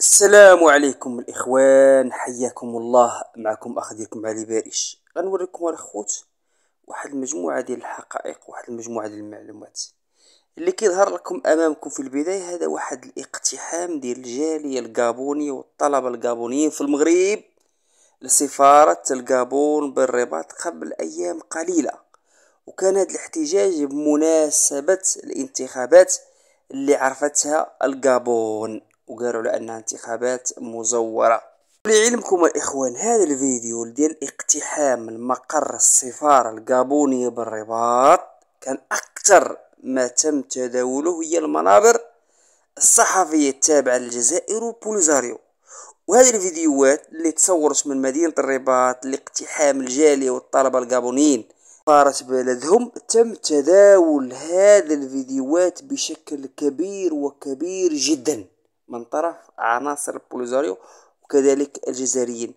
السلام عليكم الاخوان حياكم الله معكم اخ ديالكم علي باريش غنوريكم الخوت واحد المجموعه ديال الحقائق واحد المجموعه ديال المعلومات اللي كيظهر لكم امامكم في البدايه هذا واحد الاقتحام ديال الجاليه الكابونيه والطلبه الكابونيين في المغرب لسفاره الكابون بالرباط قبل ايام قليله وكان هذا الاحتجاج بمناسبة الانتخابات اللي عرفتها الجابون وقالوا على انها انتخابات مزورة لعلمكم الاخوان هذا الفيديو ديال اقتحام المقر السفارة الجابونية بالرباط كان اكثر ما تم تداوله هي المنابر الصحفية التابعة للجزائر وبوليزاريو وهذه الفيديوهات اللي تصورت من مدينة الرباط لاقتحام الجالية والطلبة الجابونيين صارت بلدهم تم تداول هذه الفيديوهات بشكل كبير وكبير جدا من طرف عناصر البوليزاريو وكذلك الجزائريين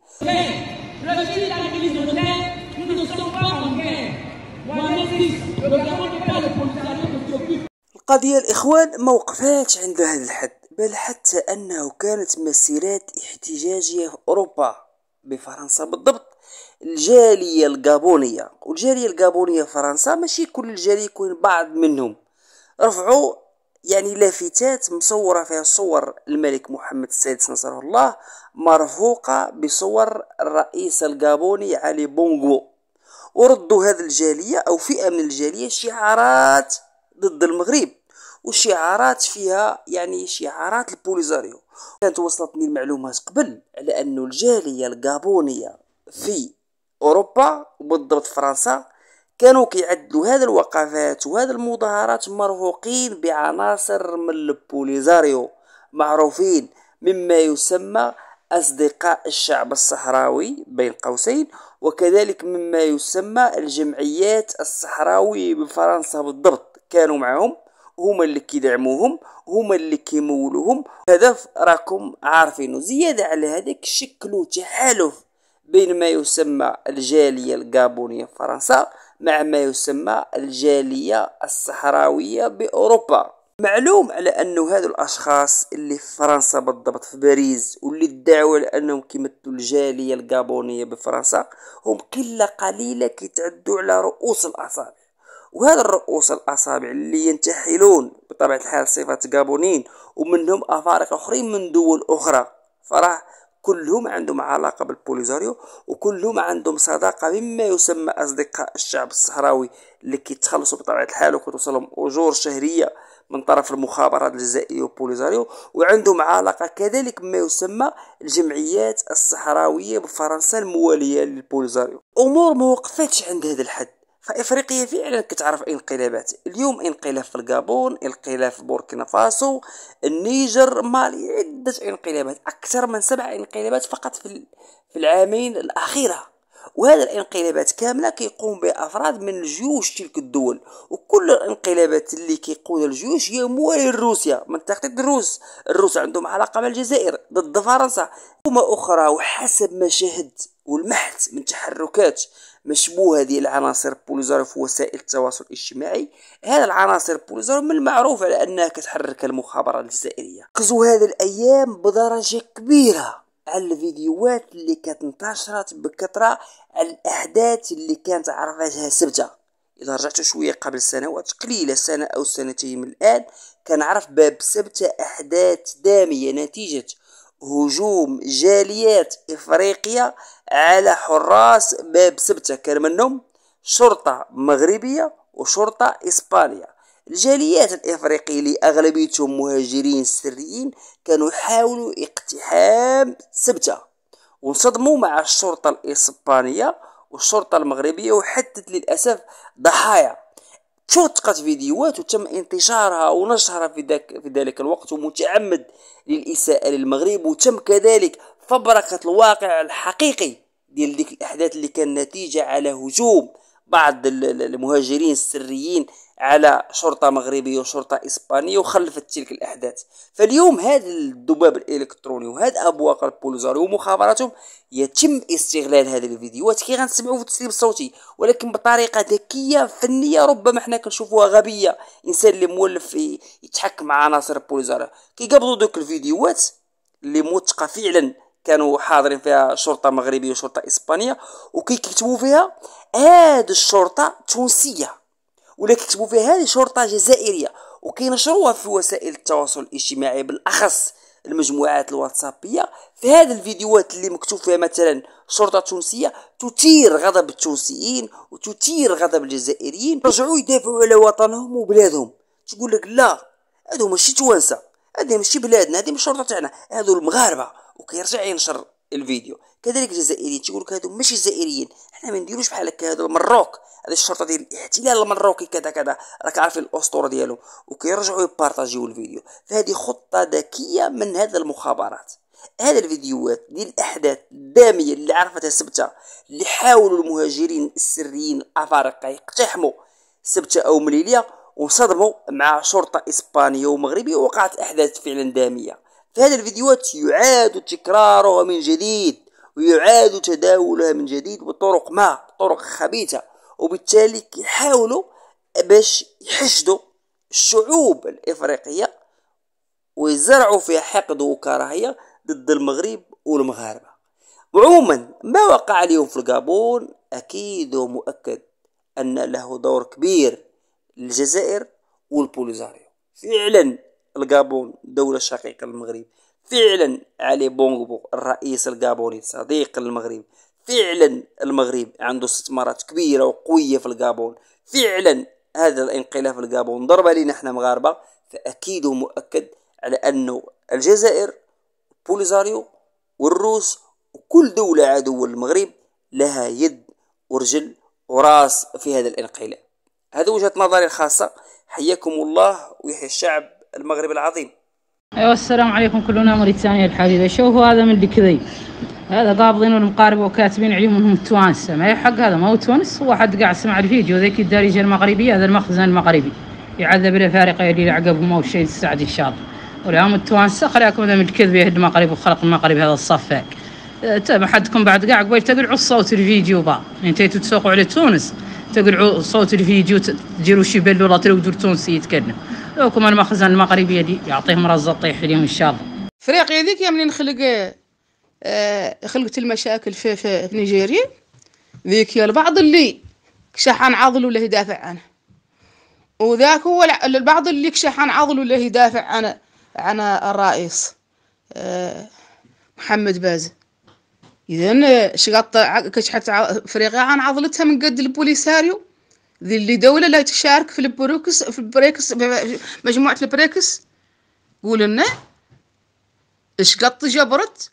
القضية الإخوان ما وقفات عند هذا الحد بل حتى أنه كانت مسيرات احتجاجية في أوروبا بفرنسا بالضبط الجالية الجابونية والجالية الجابونية في فرنسا ماشي كل الجالية يكون بعض منهم رفعوا يعني لافتات مصورة فيها صور الملك محمد السادس نصره الله مرفوقة بصور الرئيس الجابوني علي بونغو وردوا هذه الجالية أو فئة من الجالية شعارات ضد المغرب وشعارات فيها يعني شعارات البوليزاريو كانت وصلتني المعلومات قبل على أنه الجالية الجابونية في اوروبا وبالضبط فرنسا كانوا كيعدلوا هذا الوقفات وهذا المظاهرات مرهوقين بعناصر من البوليزاريو معروفين مما يسمى أصدقاء الشعب الصحراوي بين قوسين وكذلك مما يسمى الجمعيات الصحراوي بفرنسا بالضبط كانوا معهم هما اللي كيدعموهم هما اللي كيمولوهم هدف راكم عارفينه زيادة على هذاك شكلوا تحالف بين ما يسمى الجالية الجابونية في فرنسا مع ما يسمى الجالية الصحراوية بأوروبا معلوم على أن هذا الأشخاص اللي في فرنسا بالضبط في باريس واللي ادعوا لأنهم كيمثلوا الجالية الجابونية بفرنسا هم قلة قليلة كيتعدوا على رؤوس الأصابع وهذا الرؤوس الأصابع اللي ينتحلون بطبيعة الحال صفة جابونين ومنهم أفارقة أخرين من دول أخرى فراه كلهم عندهم علاقة بالبوليزاريو وكلهم عندهم صداقة مما يسمى أصدقاء الشعب الصحراوي اللي كيتخلصوا بطبيعة الحال وكتوصلهم أجور شهرية من طرف المخابرات الجزائرية وبوليزاريو وعندهم علاقة كذلك بما يسمى الجمعيات الصحراوية بفرنسا الموالية للبوليزاريو أمور ما وقفتش عند هذا الحد فافريقيا فعلا كتعرف انقلابات اليوم انقلاب في الغابون انقلاب في بوركينا فاسو النيجر مالي عده انقلابات اكثر من سبع انقلابات فقط في في العامين الاخيره وهذه الانقلابات كاملة كيقوم بها أفراد من جيوش تلك الدول وكل الانقلابات اللي كيقودها الجيوش هي موالي لروسيا تخطيط الروس الروس عندهم علاقة مع الجزائر ضد فرنسا وما أخرى وحسب ما شاهدت والمحت من تحركات مشبوه هذه العناصر بوليزاريو في وسائل التواصل الاجتماعي هذا العناصر بوليزاريو من المعروف على انها كتحرك المخابرات الجزائريه قزو هذه الايام بدرجه كبيره على الفيديوهات اللي كانت انتشرت بكثره على الاحداث اللي كانت عرفتها سبته اذا رجعت شويه قبل سنوات قليله سنه او سنتين من الان كان عرف باب سبته احداث داميه نتيجه هجوم جاليات إفريقية على حراس باب سبتة كان منهم شرطة مغربية وشرطة إسبانية الجاليات الإفريقية اللي أغلبيتهم مهاجرين سريين كانوا يحاولوا اقتحام سبتة وانصدموا مع الشرطة الإسبانية والشرطة المغربية وحدث للأسف ضحايا تشوتقت فيديوهات وتم انتشارها ونشرها في, ذاك في ذلك الوقت ومتعمد للإساءة للمغرب وتم كذلك فبركة الواقع الحقيقي ديال ديك الأحداث اللي كان نتيجة على هجوم بعض المهاجرين السريين على شرطة مغربية وشرطة إسبانية وخلفت تلك الأحداث فاليوم هذا الذباب الإلكتروني وهذا أبواق البوليزاريو ومخابراتهم يتم استغلال هذه الفيديوهات كي غنسمعوا في التسريب الصوتي ولكن بطريقة ذكية فنية ربما حنا كنشوفوها غبية إنسان اللي مولف يتحكم مع عناصر البوليزاريو كيقبضوا دوك الفيديوهات اللي موثقة فعلا كانوا حاضرين فيها شرطة مغربية وشرطة إسبانية وكيكتبوا فيها هاد الشرطة تونسية ولا كتبوا فيها هذه شرطه جزائريه وكينشروها في وسائل التواصل الاجتماعي بالاخص المجموعات الواتسابيه في هذه الفيديوهات اللي مكتوب فيها مثلا شرطه تونسيه تثير غضب التونسيين وتثير غضب الجزائريين رجعوا يدافعوا على وطنهم وبلادهم تقول لك لا هادو ماشي توانسه هادي ماشي بلادنا هادي مش شرطه تاعنا هادو المغاربه وكيرجع ينشر الفيديو كذلك الجزائريين تيقول لك هادو ماشي جزائريين حنا ما نديروش بحال هكا هادو المروك هذا الشرطه ديال الاحتلال المروكي كذا كذا راك عارفين الاسطوره ديالو وكيرجعوا يبارطاجيو الفيديو فهذه خطه ذكيه من هذا المخابرات هذا الفيديوهات ديال الاحداث الداميه اللي عرفتها سبته اللي حاولوا المهاجرين السريين الافارقه يقتحموا سبته او مليليه وصدموا مع شرطه اسبانيه ومغربيه وقعت احداث فعلا داميه فهذه الفيديوهات يعاد تكرارها من جديد ويعاد تداولها من جديد بطرق ما طرق خبيثة وبالتالي يحاولوا باش يحشدوا الشعوب الإفريقية ويزرعوا فيها حقد وكراهية ضد المغرب والمغاربة عموما ما وقع اليوم في الغابون أكيد ومؤكد أن له دور كبير للجزائر والبوليزاريو فعلا الغابون دولة شقيقة للمغرب فعلا علي بونغبو الرئيس الغابوني صديق للمغرب فعلا المغرب عنده استثمارات كبيرة وقوية في الغابون فعلا هذا الانقلاب في الغابون ضرب علينا احنا مغاربة فأكيد ومؤكد على أنه الجزائر بوليزاريو والروس وكل دولة عدوة للمغرب لها يد ورجل وراس في هذا الانقلاب هذا وجهة نظري الخاصة حياكم الله ويحيي الشعب المغرب العظيم ايوه السلام عليكم كلنا موريتانيا الحبيبه شوفوا هذا من اللي هذا قابضين والمقاربه وكاتبين عليهم انهم توانسه ما هي حق هذا ما هو تونس هو حد قاعد سمع الفيديو ذيك الدارجه المغربيه هذا المخزن المغربي يعذب الافارقه اللي لعقبهم او شيء السعدي ان شاء الله والعام التوانسه خلاكم من الكذب يهد المغرب وخلق المغرب هذا الصفاك أه، تابع حدكم بعد قاع قبل تقلعوا صوت الفيديو با انت يعني تتسوقوا على تونس تقلعوا صوت الفيديو تديروا شي بلو لا تلو تونسي يتكلم لوكم المخزن المغربي دي يعطيهم رز الطيح اليوم إن شاء الله افريقيا ذيك يا منين خلق آه خلقت المشاكل في في نيجيريا ذيك يا البعض اللي كشحان عضل ولا يدافع عنه وذاك هو البعض اللي كشحان عضل ولا يدافع عن عن الرئيس آه محمد باز اذا آه، شقط كشحت افريقيا عن عضلتها من قد البوليساريو ذي اللي دولة لا تشارك في البروكس في البريكس مجموعة البريكس قول لنا ايش قط جبرت